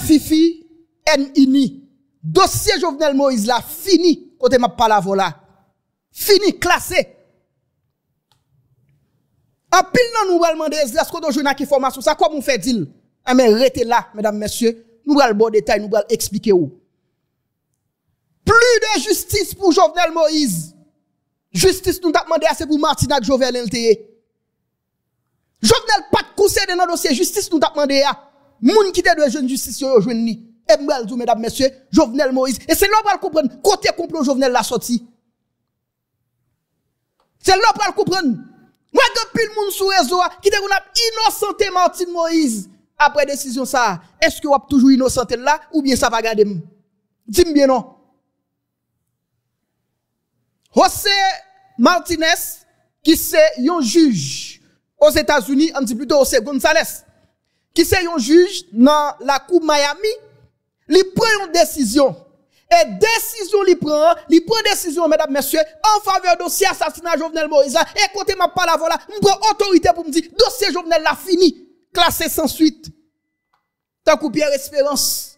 Fifi Nini, Dossier Jovenel Moïse là, fini. Côté ma palavola. là. Fini, classé. En pile non nous allons demander, est-ce qu'on doit une information? Ça, comment on fait deal? Ah, mais restez là, mesdames, messieurs. Nous allons le bon détail, nous allons expliquer où. Plus de justice pour Jovenel Moïse. Justice nous t'a demandé, ah, c'est pour Martinac Jovenel LTE. Jovenel pas de conseil dans le dossier. Justice nous t'a demandé. Ah moun qui te de jeune justice yo jeune ni et mesdames messieurs Jovenel Moïse et c'est là pour comprendre côté complot Jovenel la sorti c'est là pour comprendre moi le pile sur le réseau qui t'a innocenté Martine Moïse après décision ça est-ce que vous avez toujours innocenté là ou bien ça va garder dis-moi bien non José Martinez qui c'est un juge aux États-Unis on dit plutôt José González qui c'est un juge dans la cour Miami, il prend une décision. Et décision li prend, li prend décision, mesdames, messieurs, en faveur dossier assassinat Jovenel Moïse. Et ma parole voilà, je autorité pour me dire, dossier Jovenel l'a fini, classé sans suite. Tant que Pierre Espérance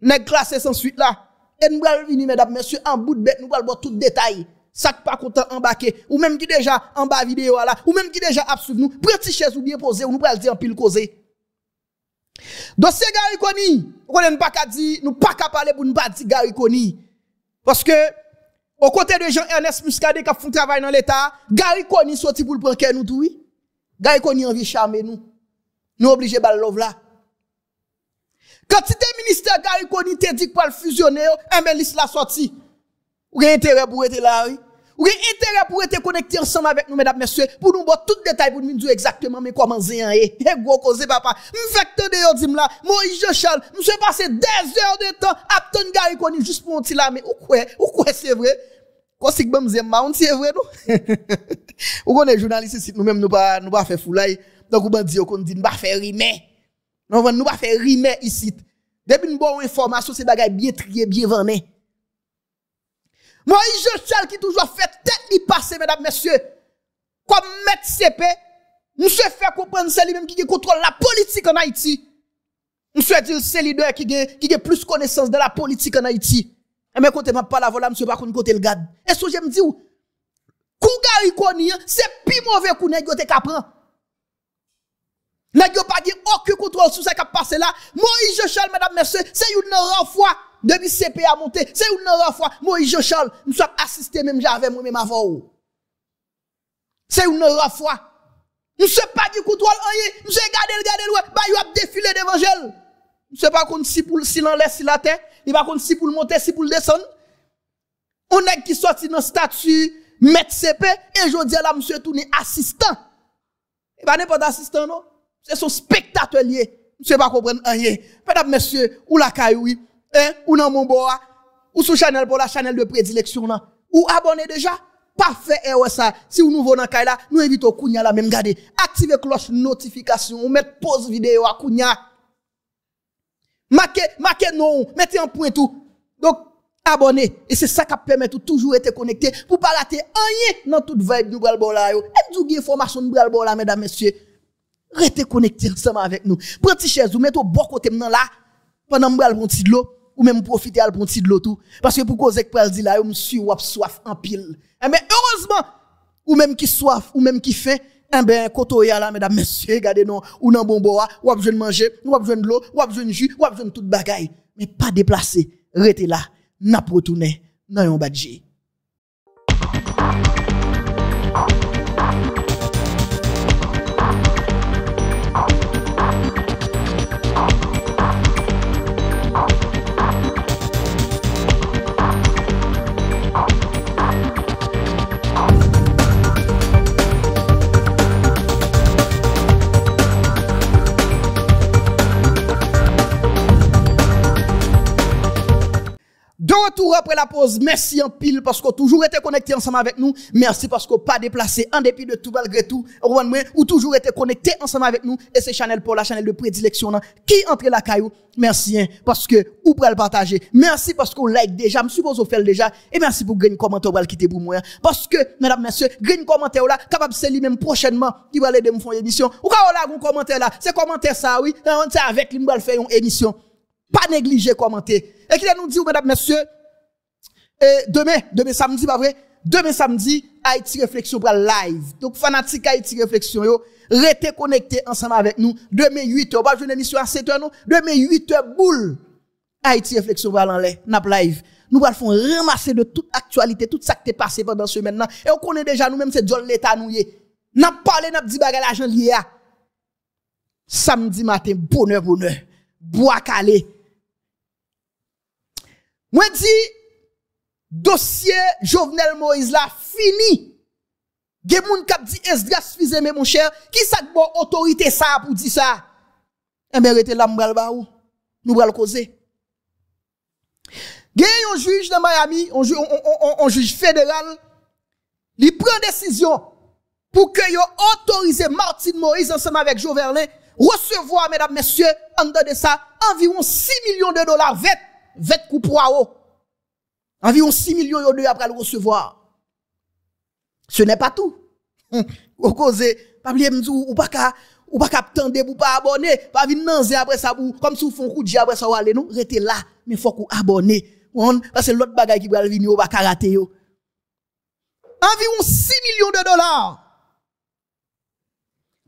n'est classé sans suite là. Et nous allons venir, mesdames, messieurs, en bout de bête, nous allons voir tout détail. Sac pas content embarqué, ou même qui déjà en bas vidéo là, ou même qui déjà absurde nous, prends chaise ou bien posé, ou nous allons dire en pile cause c'est Gary Koni, on pas qu'à dire, nous pas qu'à parler pour ne pas dire Gary Koni. Parce que, au côté de Jean-Ernest Muscadet qui font travail dans l'État, Gary Koni sorti pour le prendre nous tout, oui. Gary Koni envie charmer nous. Nous obligés de love là. Quand le ministère Gary Koni tu dit qu'il le fusionner, un l'a la sorti. Ou a intérêt pour être là, oui. Ou intérêt pour être connecté ensemble avec nous, mesdames, messieurs, pour nous voir tout détail, pour nous dire exactement, mais comment c'est un hein, eh. eh, gros cause, eh, papa. M'fecte de yo, dim là, moi je chale, m'se passé des heures de temps, à ton gari connaît juste pour un petit là, mais ou quoi, ou quoi c'est vrai? Quand c'est que bon, ma, marrant, c'est vrai, non? Ou qu'on est journaliste ici, nous-mêmes, nous pas, nous pas faire foulaille, donc ou ben dit, qu'on dit, nous pas faire rimer. Non, nous pas faire rimer ici. Depuis une bonne information, c'est bagay bien trié, bien vanné. Moïse Jochel qui toujours fait tête ni passer, mesdames, messieurs. Comme maître CP, monsieur fait comprendre c'est lui-même qui contrôle la politique en Haïti. Monsieur dit c'est leader qui a plus connaissance de la politique en Haïti. Et mais quand m'a pas la voilà, monsieur pas qu'on côté le garde. Et ce que je me dis, Kougari koni, hein, c'est plus mauvais qu'on nèg te kapran. Nèg pas aucun contrôle sur ce qui a passé là. Moïse Jochel, mesdames, messieurs, c'est une fois depuis CPA monté, c'est une autre fois, Moïse Jochal, nous sommes assistés même j'avais moi-même avant. C'est une autre fois. Nous sommes pas du contrôle, rien. Nous sommes gardé, garder, ouais, bah, il a défilé l'évangile. Nous ne sommes pas contre si pour, si l'enlève, si la terre, il va contre si pour le monter, si pour le descendre. On est qui sorti dans statut, mettre CP, et je dis là, monsieur tourné assistant. Il a bah, pas d'assistant non. C'est son spectateur lié. sommes pas comprendre rien. Mesdames, messieurs, ou la caille, oui hein, ou dans mon boa, ou sous Chanel pour la Chanel de prédilection là, ou abonné déjà, parfait et ça. Si vous nouveau dans là, nous invitons Kounia là même garder. Activez cloche notification, ou mettre pause vidéo à Kounia. Marquez, marquez non, mettez en point tout. Donc, abonnez. Et c'est ça qui permet de toujours être connecté pour pas rater rien dans toute vibe nous bral là yo. Et tout information de bral là mesdames messieurs. Restez connectés ensemble avec nous. Prenez tes chaises, vous mettez au bon côté là pendant bral petit l'eau ou même profiter à pour de l'eau tout. Parce que pour cause que pral dit là, je suis soif en pile. Eh, mais heureusement, ou même qui soif, ou même qui fait. eh ben, koto ya là, mesdames, messieurs, regardez non, ou nan bon bois, ou a besoin de manger, ou a besoin de l'eau, ou a besoin de jus, ou a besoin de toute bagaille. Mais pas déplacer, restez là, n'a pas retourné, retour après la pause, merci en pile parce a toujours été connecté ensemble avec nous. Merci parce que pas déplacé en dépit de tout malgré tout. Ou toujours été connecté ensemble avec nous. Et c'est Chanel pour la Chanel de prédilection hein, qui entre la caillou. Merci hein, parce que ou le partager. Merci parce qu'on like déjà, je suppose vous fait déjà. Et merci pour green commentaire quitter pour moi. Hein. Parce que, mesdames, messieurs, green commentaire là, capable c'est lui même prochainement qui va aller de me faire une émission. Ou quand a un commentaire là, c'est commentaire ça, oui. On avec lui, faire une émission pas négliger commenter. Et qu'il nous dit, mesdames, messieurs, demain, demain samedi, pas vrai? Demain samedi, Haïti Réflexion pour live. Donc, fanatique Haïti Réflexion, yo, restez connectés ensemble avec nous. Demain 8h, pas une émission à 7h, non? Demain 8h, boule. Haïti Réflexion pour en live, nap live. Nous allons faire ramasser de toute actualité, tout ça qui est passé pendant ce maintenant. Et on connaît déjà nous-mêmes, c'est John l'État nous N'a parlé, n'a dit à l'argent lié Samedi matin, bonheur, bonheur. Bois calé. Moi dit, dossier Jovenel Moïse là, fini. Gen moun kap di esdras fize mais mon cher, qui sa bon autorité ça pour dire ça? Eh bien, rete là m'bral ba ou. Nous bral causer. Gen yon juge de Miami, on, juge fédéral, li prend décision pour que yo autorise Martin Moïse ensemble avec Jovenel recevoir, mesdames, messieurs, en de ça, environ 6 millions de dollars vêtements 20 coups Environ 6 millions de dollars après le recevoir. Ce n'est pas tout. Au cause, pas oublier ou pas qu'à, ou pas attendre pour pas abonner, pas venir après ça pour, comme si vous coup après ça nous restez là, mais faut qu'on Parce que l'autre bagaille qui va venir, ou pas yo. Environ 6 millions de dollars.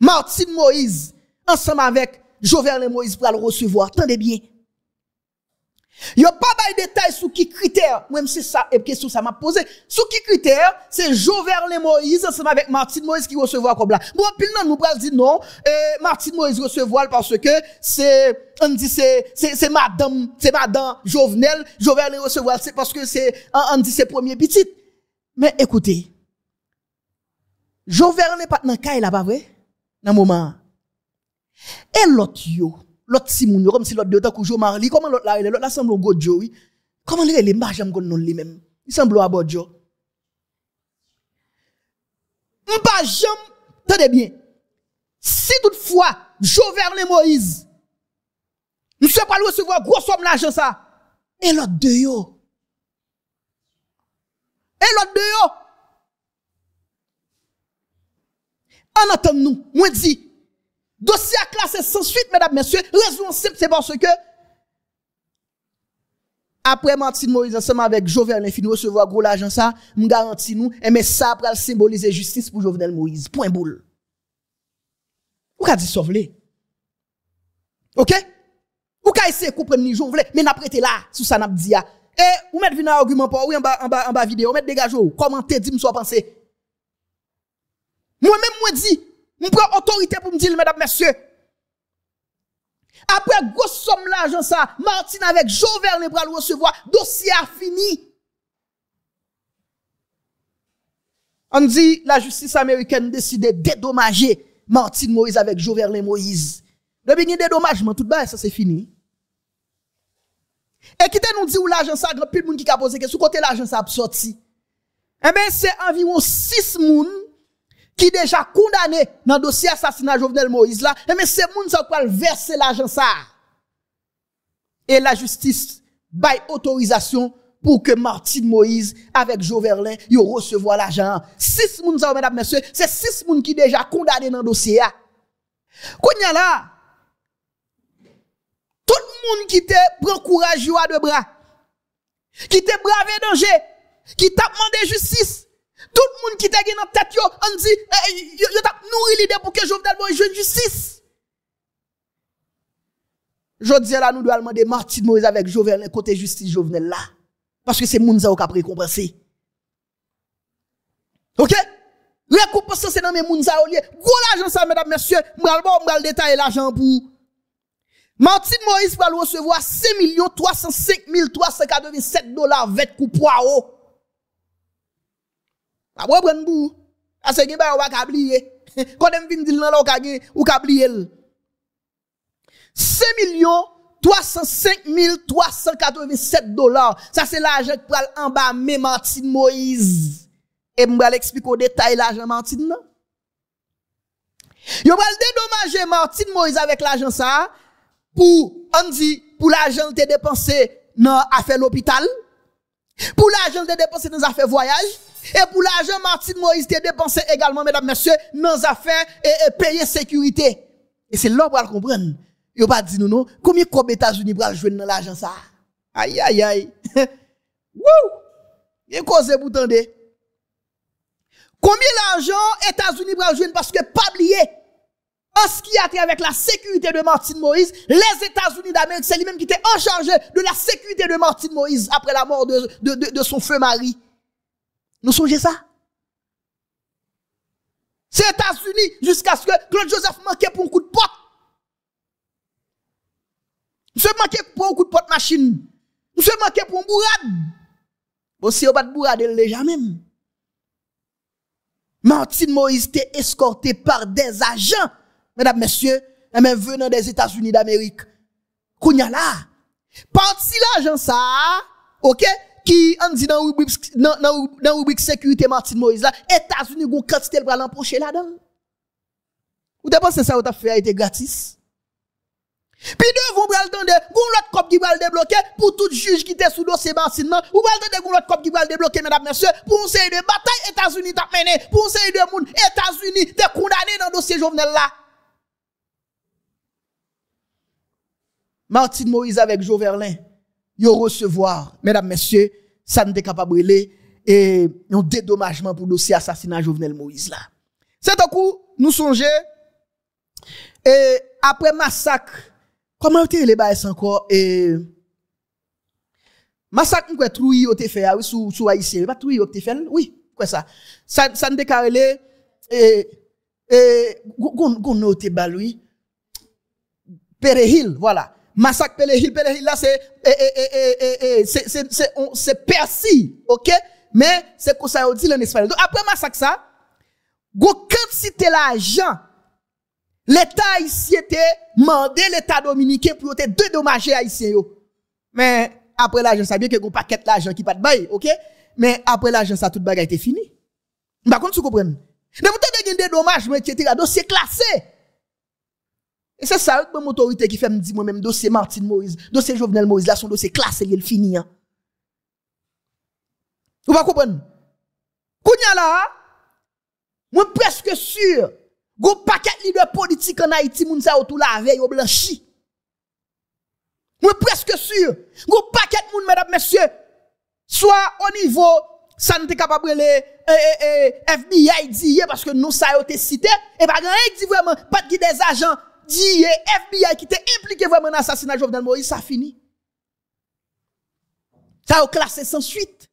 Martin Moïse, ensemble avec Jovenel Moïse, pour le recevoir. Tendez bien a pas de détail sous qui critère. Même c'est ça, et eh, question ça m'a posé. sous qui critère, c'est Jovenel Moïse, ensemble avec Martine Moïse qui recevoir comme là. Bon, pile non, nous pral dire non, et eh, Martine Moïse recevoir parce que c'est, on dit c'est, c'est, madame, c'est madame Jovenel, Joverlin recevoir, c'est parce que c'est, on dit c'est premier petit. Mais écoutez, n'est pas dans cas, là-bas pas vrai? Dans moment. Et l'autre yo l'autre Simon, comme si l'autre de temps Joe Marley, comment l'autre là, l'autre là semble un Gojo, oui. Comment est les marges me connaissent lui même. Il semble au Bojo. M'pas jamais, tenez bien. Si toutefois, Jovenel Moïse, monsieur pas recevoir gros somme l'argent ça. Et l'autre de yo. Et l'autre de yo. En attendant, moi dit Dossier à classer sans suite, mesdames, messieurs. Raison simple, c'est parce que après Martin Moïse ensemble avec Jovenel nous recevoir gros l'argent ça, nous garantis nous et mais ça après symboliser justice pour Jovenel Moïse. Point boule. Ou ka dit sauver. OK Ou ka essayer comprendre ni Jovenel, mais n'a prêté là sous sa n'a dit ah. Et eh, ou mettre vina argument pour oui en bas en bas en bas vidéo, mettre dégage ou commenter dis me soit penser. Moi même moi dis. Je prends autorité pour me dire, mesdames, messieurs. Après gros somme l'agence Martin avec Jovel pour le recevoir, dossier a fini. On dit, la justice américaine décide de dédommager Martin Moïse avec Joverlin Moïse. Depuis y a dédommagement, tout bas, ça c'est fini. Et qui nous dit où l'argent ça, grand de monde qui a posé que sous côté l'argent a sorti. Eh bien, c'est environ 6 moun qui déjà condamné dans le dossier assassinat Jovenel Moïse là, mais eh c'est moun qui qui verser l'argent ça. Et la justice bail autorisation pour que Martin Moïse avec Joverlin yo recevoir l'argent. Six moun ça mesdames messieurs, c'est six moun qui déjà condamné dans le dossier là. a là tout le monde qui te prend courage à deux bras, qui te brave danger, qui t'a demandé justice, tout le monde qui t'a dans tête, yo, on dit, il eh, yo, t'as nourri l'idée pour que Jovenel Moïse joue justice. Je dis là, nous devons demander Martin Moïse avec Jovenel, côté justice Jovenel là. Parce que c'est Mounza qui a récompensé. Ok? Récompense, c'est dans mes Mounza Gros l'argent, ça, mesdames, messieurs, je bon, m'ral détailler l'argent pour. Martin Moïse va recevoir 5 305 387 dollars avec coup poids 5 305 387 dollars. Ça c'est l'argent qui prend en bas même Martine Moïse. Et m'bral expliquer au détail l'argent Martine Vous Yo dédommager Martine Moïse avec l'argent ça pour on dit pour l'argent te dépensé dans affaire l'hôpital. Pour l'argent te dépensé dans l'affaire voyage et pour l'argent, Martin Moïse te dépensé également, mesdames, messieurs, dans affaires et, payer sécurité. Et c'est là pour le comprendre. Yo pas dit non, non, combien les États-Unis pour jouer dans l'argent ça? Aïe, aïe, aïe. Wouh! vous pour tendre. Combien l'argent États-Unis pour jouer parce que pas oublier. En ce qui a trait avec la sécurité de Martin Moïse, les États-Unis d'Amérique, c'est lui-même qui était en charge de la sécurité de Martin Moïse après la mort de, de, de son feu mari. Nous songez ça? C'est États-Unis jusqu'à ce que Claude Joseph manquait pour un coup de porte. se manquait pour un coup de porte machine. se manquait pour un bourrade. Bon, si on pas de bourrade, il l'est jamais. Martine Moïse était escorté par des agents, mesdames, messieurs, venant des États-Unis d'Amérique. Kounya là, parti l'agent ça, ok, qui, on dit dans rubrique, dans, rubrique sécurité Martin Moïse là, États-Unis, gon quantité à l'empocher là-dedans. Vous pensez ça, vous t'a fait, été gratis. Puis deux vous allez attendre, vous l'autre cop qui va le débloquer, pour tout juge qui était sous dossier Martin, vous allez attendre, gon l'autre cop qui va le débloquer, mesdames, messieurs, pour une série de bataille, États-Unis t'a mené, pour une série de monde, États-Unis t'es condamné dans le dossier Jovenel là. Martin Moïse avec Joverlin yo recevoir, mesdames, messieurs, ça ne capable et un dédommagement pour le dossier assassinat Jovenel Moïse là. C'est un coup, nous songeons, et après massacre, comment était les bails encore, et massacre, quoi, trouille, au fait, oui, sous, sous haïtien, pas trouille, au fait, oui, quoi ça. Ça, ça ne décarrelé, et, et, gon, gon, te baloui, Perehil, voilà. Massacre Pelehil, Pelehil là, eh, eh, eh, c'est, c'est, c'est Percy, ok? Mais c'est comme ça qu'on dit en Espagne. Donc après massacre ça, quand c'était l'argent, l'État ici était mandé l'État dominicain pour à ici haïtien Mais après l'argent, ça bien que pas paquet l'argent qui pas de bail, ok? Mais après l'argent, ça le bagage était fini. Par contre, tu comprends? Donc, vous avez des dommages, mais c'est dossier classé. Et c'est ça, que mon autorité qui fait me dire moi-même, dossier martin Moïse, dossier Jovenel Moïse, là, son dossier classé, il fini. Hein. Vous pas comprendre? Kounya là, moi presque sûr, go paquet leader politique en Haïti, moun sa tout la veille, au blanchi. Moi presque sûr, go paquet moun, mesdames, messieurs, soit au niveau ça n'était capable de eh, eh, eh, FBI dit parce que nous ça a été cité et pas grand dit vraiment pas de des agents DIE, FBI qui était impliqué vraiment dans l'assassinat de Jovenel Moïse, ça fini. Ça a classé sans suite.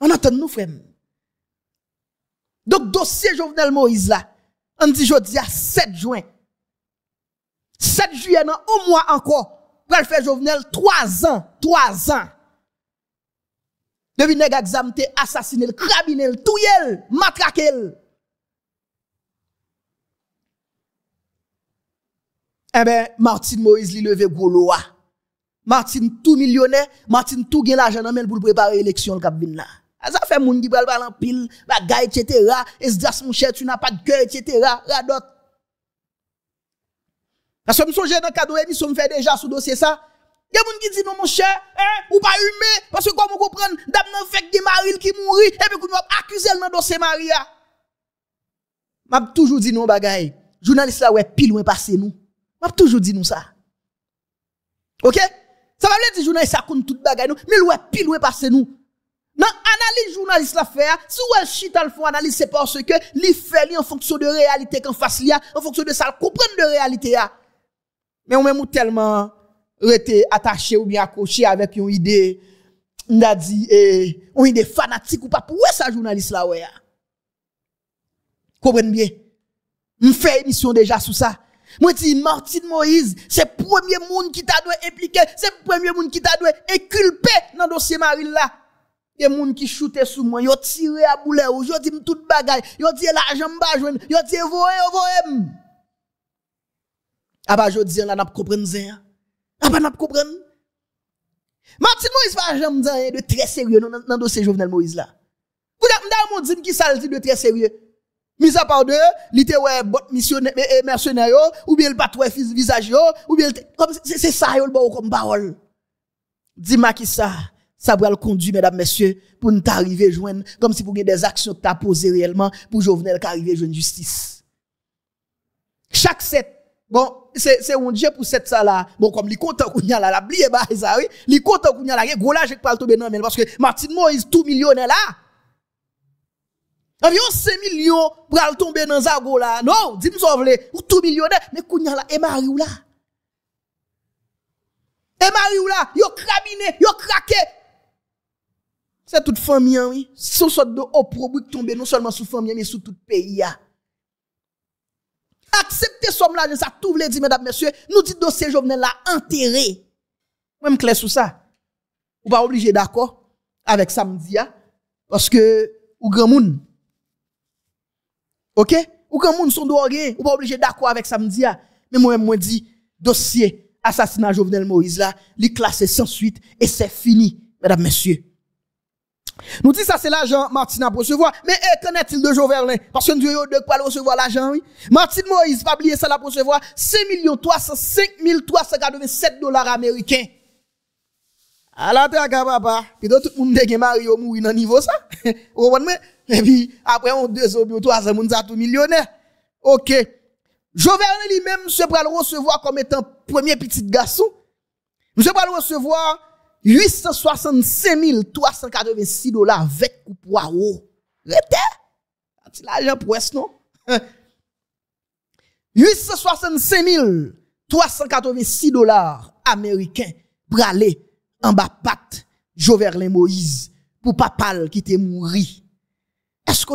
On entend nous, frère. Donc, dossier Jovenel Moïse là, on dit jeudi à 7 juin. 7 juillet, dans un mois encore, pour faire Jovenel 3 ans, 3 ans. Depuis que exam assassiné, tout yel, matraqué. eh ben, Martine Moïse li levé gros Martine tout millionnaire, Martine tout gain l'argent dans pour préparer l'élection cap cabinet. là. Ah, ça fait moun qui pral en pile, bagay etc. Et se mon cher, tu n'as pas de cœur etc. Radot. Parce que me songe dans cadeau ils me fait déjà sous dossier ça. Il y a moun qui dit non mon cher, hein, ou pas humé parce que comme vous comprenez, dame fait des Maril qui mourit et puis qu'on va accusé le dossier Maria. M'a toujours dit non bagay. Journaliste là ouais pile loin passé, nous m'a toujours dit nous ça. OK Ça va le dire journaliste ça compte toute bagaille nous, mais loin piloué passe passer nous. non analyse journaliste la faire, hein. si vous chita le fond analyse c'est parce que li fait li en fonction de réalité qu'en face li hein. en fonction de ça comprendre de réalité a. Hein. Mais on même tellement été attaché ou bien accroché avec une idée on dit eh, une idée fanatique ou pas pour ça journaliste là ouais comprenez bien on fait émission déjà sous ça moi, dis Martine Moïse, c'est le premier monde qui t'a dû impliquer, c'est le premier monde qui t'a dû inculper dans le dossier Marie là. Il y a des gens qui shootaient sous moi, ils ont tiré à boulet, ils ont tout toute bagaille, ils ont dit l'argent à ils ont dit voyez, voyez. Ah bah, je dis, on n'a pas compris, Ah bah, n'a pas compris. Martin Moïse va jamais dire de très sérieux dans le dossier Jovenel Moïse là. Vous avez dit qui ça dit de très sérieux. Mis à part de, l'ité ouais, bot missionnaire, eh, eh, mercenaire, ou bien le bat ouais, visage, ou bien comme, c'est ça, le bon, comme parole. Dis-moi qui ça, ça va le conduire, mesdames, messieurs, pour nous arriver joindre, comme si pour des actions que t'as posées réellement, pour Jovenel qu'arriver joindre justice. Chaque sept, bon, c'est, c'est un Dieu pour cette ça là. Bon, comme, les content qu'on a là, la blie, bah, ça, oui. Il content qu'on a là, gros là, j'ai pas le tomber non, mais parce que Martin Moïse, tout millionnaire là, Environ 5 millions pour aller tomber dans Zago là. Non, dis-moi ça, ou tout millionnaire. Mais Kounya là, et Marie là. Et Marie ou là, yo crabiné, yo craqué. C'est toute famille, hein, oui. Sous sorte de haut qui tomber, non seulement sous famille, mais sous tout pays. Hein. Acceptez somme là, ça tout le dire, mesdames, messieurs, nous dit dossier jovenel là, enterré. Même clair sous ça. On va obligé d'accord avec samedi, hein. parce que, ou grand monde, OK Ou quand moun sont on ou pas obligé d'accord avec samedi ah. Mais moi moi dit dossier assassinat Jovenel Moïse là, li classé sans suite et c'est fini, mesdames messieurs. Nous dit ça c'est l'argent Martin pour recevoir, mais eh, qu'en est-il de Jovenel? Parce que Dieu de pas recevoir l'argent oui. Martin Moïse pas oublier ça la pour recevoir 5 305 dollars américains. Alors la traque hein, papa, puis tout le monde est Mario mouri dans niveau ça. Vous comprenez et puis, après, on deux ou trois ans, tout millionnaire. OK. Jovenel lui-même, se pral recevoir comme étant premier petit garçon. Monsieur pral recevoir 865 386 dollars avec pour poireau. Rete! C'est l'argent pour non? 865 386 dollars américains bralé en bas patte Joverlin Moïse pour papal qui était mort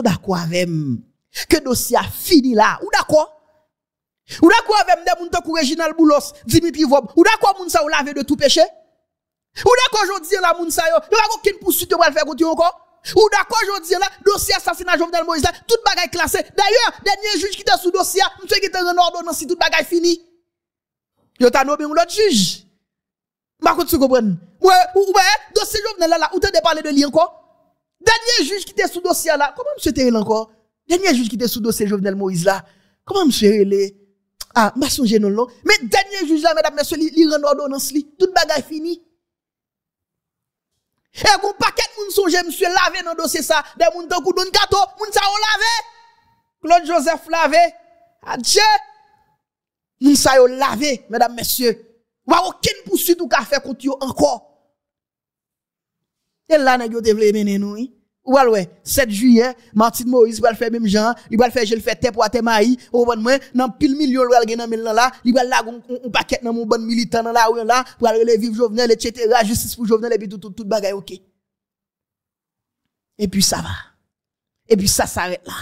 avec moi que dossier a fini là. Ou d'accord? Ou d'accord avec de mon takou original Boulos, Dimitri Vob? Ou d'accord mon ça ou lave de tout péché? Ou d'accord aujourd'hui là mon ça yo? Yo dako kin poursuite pour faire fè encore? Ou d'accord, je dis là, dossier assassinat Jovenel Moïse là, toute bagaille classée. D'ailleurs, dernier juge qui était sous dossier, monsieur qui était en ordonnance, si toute bagaille fini. Yo t'a nommé un autre juge. Ma contre tu comprends. Ouais, ou ouais, dossier Jovenel là, là, ou de parler de lien, encore? Dernier juge qui était sous dossier là, comment monsieur était encore Dernier juge qui était sous dossier Jovenel Moïse là, comment monsieur est? Ah, m'a songé non long. Mais dernier juge là, mesdames, messieurs, il rend ordonnance li, toute bagaille fini Et qu'on paquet moun songe monsieur lavé dans dossier ça, des moun tan kou don gâteau, moun sa laver. lavé. Claude Joseph lavé. Adieu. Moun sa au lavé, mesdames, messieurs. Ou aucune poursuite ou ka fait contre encore. Et là, n'a yo te vle mener nous. Ou alors, 7 juillet, Martin Maurice va faire même genre, il va faire, je le fais tête pour Atemaï, au bon moins, dans pile million, il va gagner dans là, il va faire un paquet dans mon bon militant dans la rue là, pour aller les vivre Jovenel, etc., justice pour Jovenel, et puis tout, tout, tout bagaille, ok. Et puis ça va. Et puis ça s'arrête là.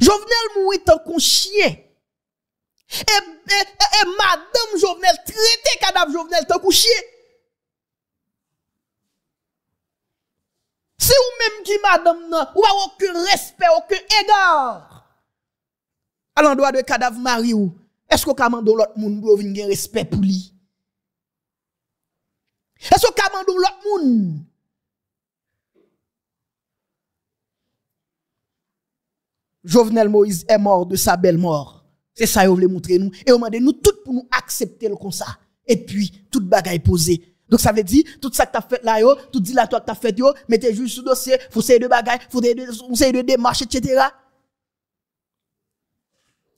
Jovenel mourit tant qu'on chien. Et, et, madame Jovenel traite cadavre Jovenel tant qu'on chien. C'est vous-même qui, madame, vous ou aucun respect, aucun égard. À l'endroit de cadavre mari est-ce qu'on commande l'autre monde pour venir respect pour lui? Est-ce qu'on commande l'autre monde? Jovenel Moïse est mort de sa belle mort. C'est ça, il voulait montrer nous. Et on demande nous tout pour nous accepter le comme ça. Et puis, toute bagaille posée. Donc ça veut dire, tout ça que t'as fait là, yo, tout dit là, toi que t'as fait, yo, mettez juste sous dossier, faut essayer de bagaille, faut essayer de démarche, etc.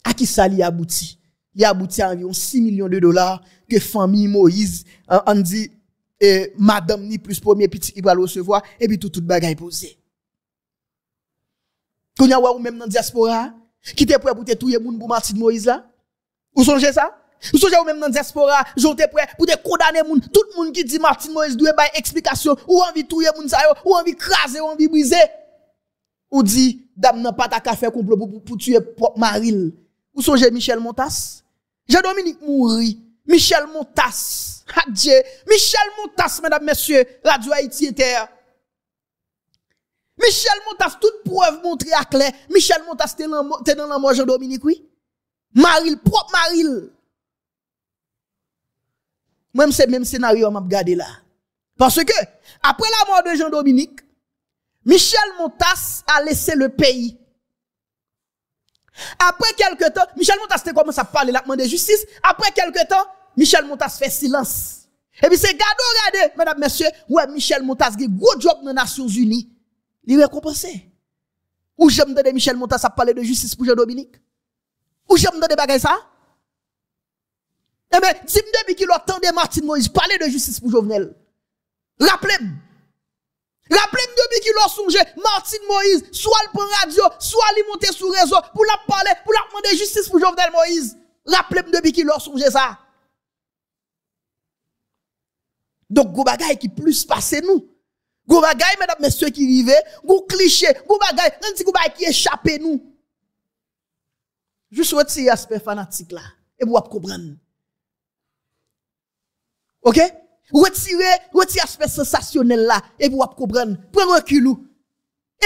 À qui ça a abouti? Il aboutit à environ 6 millions de dollars que famille Moïse, on dit, eh, madame ni plus premier petit il va le recevoir, et puis tout, tout bagaille posé. Quand y a ou même dans la diaspora, qui t'es prêt pour tout le monde pour Martin Moïse là? Vous songez ça? Nous sommes même dans la diaspora, j'étais prêt pour e, te condamner moun, tout le monde qui dit Martin Moïse doit avoir explication, ou envie de tuer moun sa yo, ou envie craser, ou envie briser. Ou dit, dame n'a pas ta café complot pour, pour tuer Maril. Ou songez Michel Montas? Jean-Dominique Mouri, Michel Montas, adieu Michel Montas, mesdames, messieurs, Radio Haïti et Michel Montas, toute preuve montrée à clair. Michel Montas, t'es dans la Jean-Dominique, oui? Maril, propre Maril. Même c'est même scénario m'a regardé là. Parce que après la mort de Jean-Dominique, Michel Montas a laissé le pays. Après quelques temps, Michel Montas commence à parler la de justice. Après quelques temps, Michel Montas fait silence. Et puis c'est gado, regardez, mesdames, messieurs, ouais, Michel Montas, qui gros job dans les Nations Unies, il est récompensé. Ou j'aime de Michel Montas à parler de justice pour Jean-Dominique. Ou j'aime de bagages ça. Eh bien, dis-moi depuis qu'il Martin Moïse parler de justice pour Jovenel. Rappelez-moi. Rappelez-moi depuis qu'il a songé Martin Moïse, soit le prend radio, soit il monte sur réseau pour la parler, pour la demander justice pour Jovenel Moïse. Rappelez-moi depuis qui l'a songé ça. Donc, go bagay qui plus passe nous. Go bagay, mesdames, messieurs, qui vivent, go cliché, go bagay, un go bagay qui échappe nous. Juste retirer l'aspect fanatique là, et vous comprendre. OK Retirez, retirez l'aspect sensationnel là et vous comprendre. Prenez recul.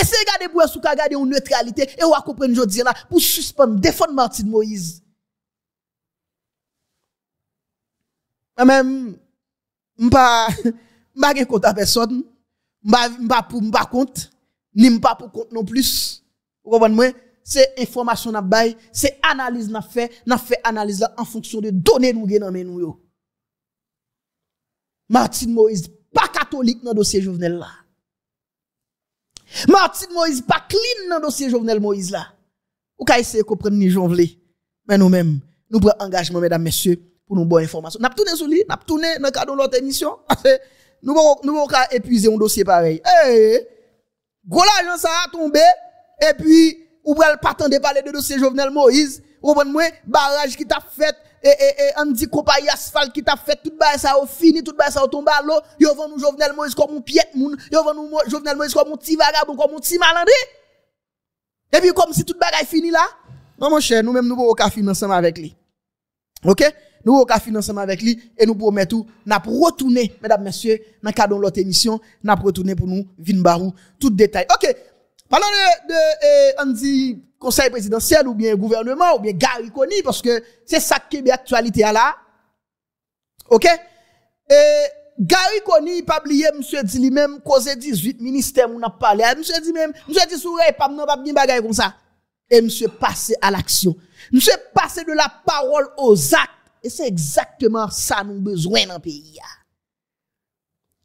Essayez de garder pour vous garder une neutralité et vous comprendre je là pour suspendre défendre Martin Moïse. Même pas, pas pas compte à personne, Ne pas, pour m'pas compte, ni m'pas pour compte non plus. Vous comprenez moi c'est information n'a c'est analyse n'a fait, fait analyse en fonction de données nous gen dans nous Martin Moïse pas catholique dans le dossier Jovenel là. Martin Moïse pas clean dans le dossier Jovenel Moïse là. Ou ka essayer de comprendre ni jongler. Mais nous-mêmes, nous prenons engagement, mesdames, messieurs, pour nous bonnes informations. N'a tourné sur lui, n'a tourné dans le cadre de notre émission. nous avons épuisé un dossier pareil. Eh, eh, gros l'argent ça a tombé, et puis, ou pas attendre de parler de dossier Jovenel Moïse, ou bon, moi, barrage qui t'a fait, et, et, et, on dit pas asphalte qui t'a fait tout bas ça au fini, tout bas ça au tombe à l'eau, yo vont nous Jovenel Moïse comme un piet moun, yo vont nous Jovenel Moïse comme un petit vagabond, comme un petit malandré. Et puis comme si tout bagaille fini là, non mon cher, nous même nous pouvons faire ensemble avec lui. OK Nous pouvons faire ensemble avec lui et nous promettons tout, n'a retourner mesdames messieurs, dans cadre de l'autre émission, n'a retourner pour nous barou tout détail. OK, alors de, on eh, dit, conseil présidentiel ou bien gouvernement ou bien Gary parce que c'est ça qui est actualité à là. OK? Et eh, Gary Conny, pas oublié, monsieur dit lui-même, cause 18 ministères, on a parlé. Eh, monsieur dit même, monsieur dit sourire, pas non, pas bien bagaille comme ça. Et monsieur passé à l'action. Monsieur passé de la parole aux actes. Et c'est exactement ça nous besoin dans le pays.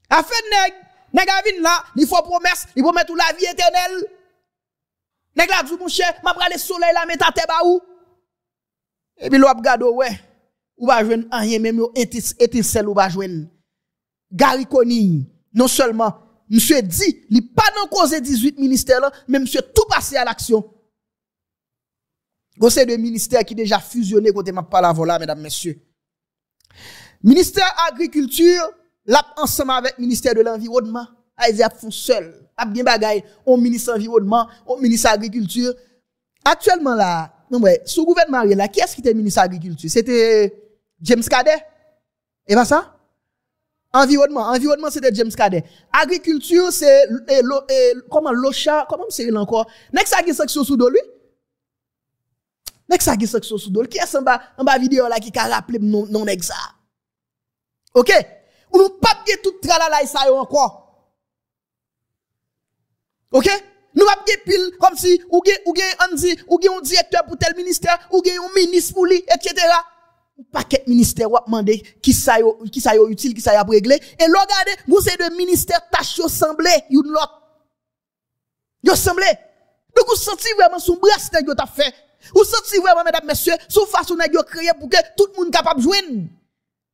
Afin fait, nèg, là, il faut promesse, il faut mettre la vie éternelle. Nèg la monsieur, mon cher, m'a le soleil la met à terre baou. Et puis l'op gado ouais, ou pas joindre rien même yo étincelle ou pas joindre. Gary Conning, non seulement monsieur dit, li pas dans cause 18 ministères là, mais monsieur tout passé à l'action. Vous de ministères qui déjà fusionné côté m'a pas la voilà mesdames messieurs. Ministère agriculture, là ensemble avec ministère de l'environnement. Haïti a fou seul. A bien bagaille au ministre environnement, au ministre agriculture. Actuellement là, non ouais, sous gouvernement là, qui est-ce qui était ministre agriculture C'était James Cadet. Et pas ça Environnement, environnement c'était James Cadet. Agriculture c'est comment l'OCHA, comment c'est encore Next ça qui sanction sous lui Next sa qui sanction sous lui Qui est en bas, en bas vidéo là qui a rappelé non, non, ça. Ok? Ou nous pas tout tralala ça encore. OK Nous pas des pile comme si ou gen ou gen on dit ou gen un directeur pour tel ministère, ou gen un ministre pour lui etc. Ou paquet ministère ou demander qui ça yo qui ça yo utile, qui ça y régler. et regardez, vous c'est de ministère tâche yo semblé une lot. Yo semblé. Donc vous sentez vraiment son bras nèg yo t'a fait. Vous sentez vraiment mesdames messieurs, son façon nèg yo créé pour que tout le monde capable joindre.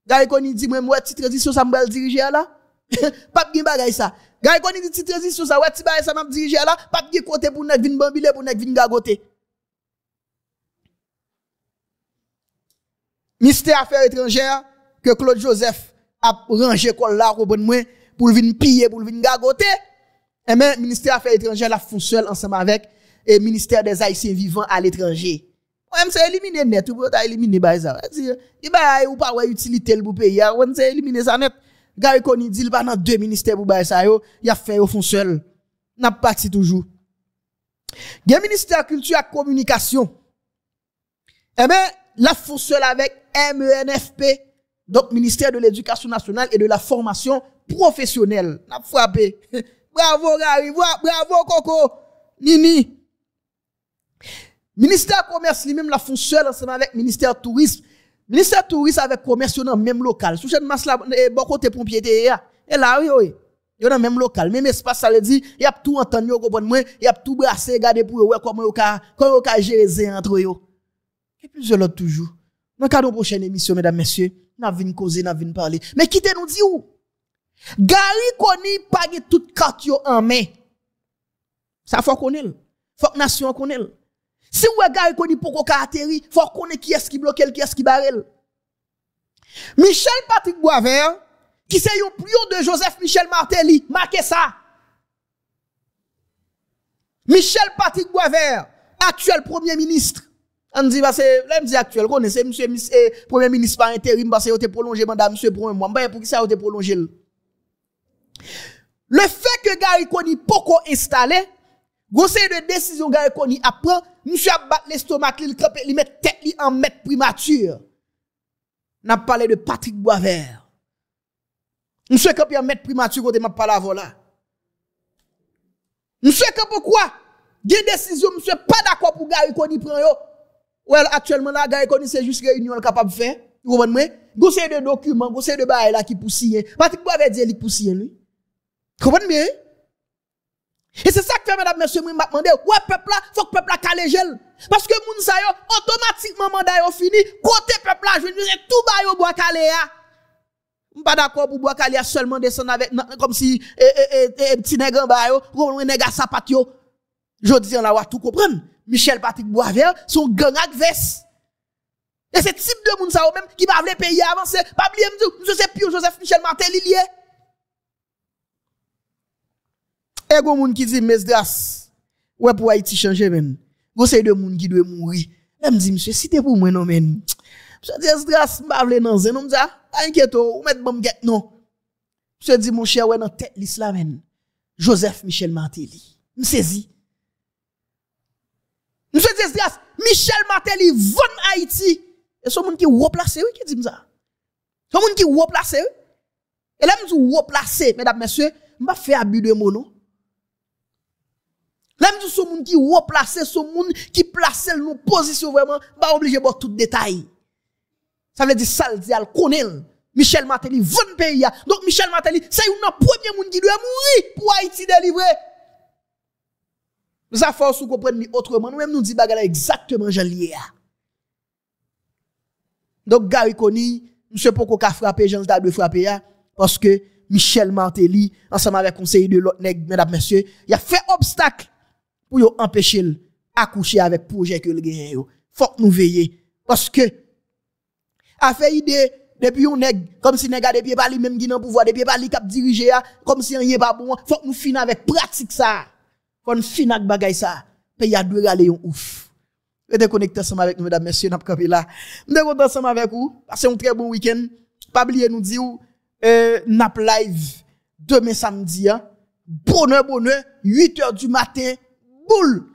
quand qu'on dit moi moi petite transition ça me diriger là. pas de bagay ça. Gars, de il dit transition, wè ouais, si ça m'a dirigé là, pas de kote pou nek vin bambile, pou nek vin gagote. Mystère affaires étrangères, que Claude Joseph a rangé col là, pour le piller, pour le gagoté. gagoter. Et eh même, ben, ministère affaires étrangères, la seul ensemble avec le ministère des Haïtiens vivants à l'étranger. Même c'est éliminer net, ou pas éliminé, sa bah, ça. Il bah, ou pas, wè utilité pour payer, on sait éliminer ça net. Gary Koni dit pas dans deux ministères pour bailler ça yo, il a fait au fond seul. N'a parti toujours. Gen ministère culture et communication. Eh ben, la fond seul avec MENFP, donc ministère de l'éducation nationale et de la formation professionnelle. N'a frappé. bravo Gary, bravo Coco. Nini. Ministère commerce lui-même la fond seul ensemble avec ministère tourisme Ministère touriste avec commerçants dans même local. Sous chaîne masse là, eh, bon côté pompier Et eh, ah. eh, là, oui, oui. Yo dans même local, même espace ça veut dire, y a tout entendu, yo comprendre moi, y a tout brasser, garder pour voir comment yo ka, comment yo ka gérer entre yo. Et plusieurs l'autre toujours. Dans cadre prochaine émission mesdames messieurs, n'a venir causer, n'a venir parler. Mais qui te nous dit où Gary koni pas toute carte en main. Ça faut connaître. Faut que nation connaisse. Si vous regardez qu'on pour il faut connaître qui est-ce qui bloque, qui est-ce qui barre. Michel Patrick Boisvert, qui c'est le plus haut de Joseph Michel Martelly, marquez ça. Michel Patrick Boisvert, actuel premier ministre. On dit, bah, c'est, là, dit actuel, C'est monsieur, premier ministre par intérim, parce que vous prolongé mandat, monsieur, pour un mois. Bah, pour qui ça, vous prolongé le? fait que Gary Koni Poko installé, conseil de décision gars qu'on y apprend, monsieur a battre l'estomac, il camper, il met tête en mètre primature. N'a parlé de Patrick Boisvert. Monsieur camper en mètre primature côté m'a parlé voix là. Monsieur camper quoi Des décisions monsieur pas d'accord pour gars qu'on prend yo. Well, actuellement là gars c'est juste réunion capable de faire. Vous comprenez conseil de documents, conseil de bail là qui pour Patrick Boisvert dit il pour lui. Comprenez bien et c'est ça que fait, madame monsieur moi, m'a demandé, ouais, peuple là, faut que peuple là gel Parce que moun yo, automatiquement, mandat yo fini, côté peuple là, je veux dire, tout bas yo bois calé hein. pas d'accord pour bois calé seulement descendre avec, comme si, eh, eh, eh, eh, petit nègre en bas yo, ou un nègre à Je dis, on la tout comprendre. Michel Patrick Boisvert, son gang avec Et c'est type de moun même, qui va payé payer avancer. Pas oublier, monsieur, c'est Pio Joseph Michel Martel, il y est. Eh, moun qui dit mesdras. Ouais pour Haïti changer men. y de moun qui mourir. me monsieur si pour moi men. Monsieur m'a vle nan zen, non ça. Ah, pas inquiète ou met bon get non. Monsieur dis, mon cher ouais dans tête l'islam ben. Joseph Michel Martelly. Me Monsieur mesdras Michel Martelly von Haïti. Et son moun qui replace oui qui dit ça. Son moun qui oui. Et là me mesdames messieurs, m'a fait abus de mono Lèm di ce monde qui replace ce monde qui ki nos nou vraiment pas obligé de voir tout détail. Ça veut dire sal di al konel. Michel Martelly, 20 pays. Donc Michel Martelly, c'est un premier monde qui doit mourir pour Haïti délivré. Nous avons force comprendre autrement. Nous même nous dit bagala exactement j'allié. Donc Gary Koni, monsieur Poko a frappé, Jean de frapper. parce que Michel Martelly, ensemble avec conseiller de l'autre nèg, mesdames, messieurs, il a fait obstacle pour empêcher accoucher avec projet que le gagne faut que nous veillions parce que a fait idée depuis on est comme si nèg depuis pas lui même qui dans pouvoir depuis pas lui cap diriger comme si rien pas bon faut que nous fin avec pratique ça faut nous fin avec bagay ça pays a doit aller ouf et de connecter ensemble avec nous mesdames messieurs n'a campé là nous content ensemble avec vous passez un très bon week-end pas oublier nous dire euh, nap live demain samedi hein. bonheur bonheur 8h du matin boule.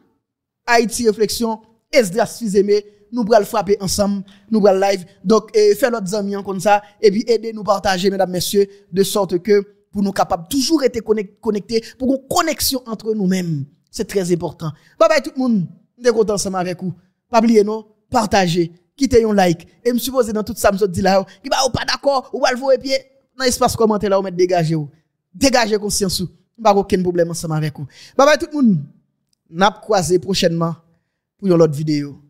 Haïti réflexion, Esdras Fizeme, nous le frapper ensemble, nous le live. Donc, eh, faire notre amis comme ça, et puis aidez nous partager, mesdames, messieurs, de sorte que pour nous capables toujours être connectés, pour une connexion entre nous-mêmes. C'est très important. Bye bye tout le monde, nous content ensemble avec vous. Pas oublier non, partagez, quittez un like. Et me supposer dans tout ça, me dit là, qui va pas d'accord, ou va le voir dans l'espace commentaire là, ou mettre dégager ou. Dégagez conscience ou. Pas aucun problème ensemble avec vous. Bye bye tout le monde. N'a croisé prochainement pour une autre vidéo.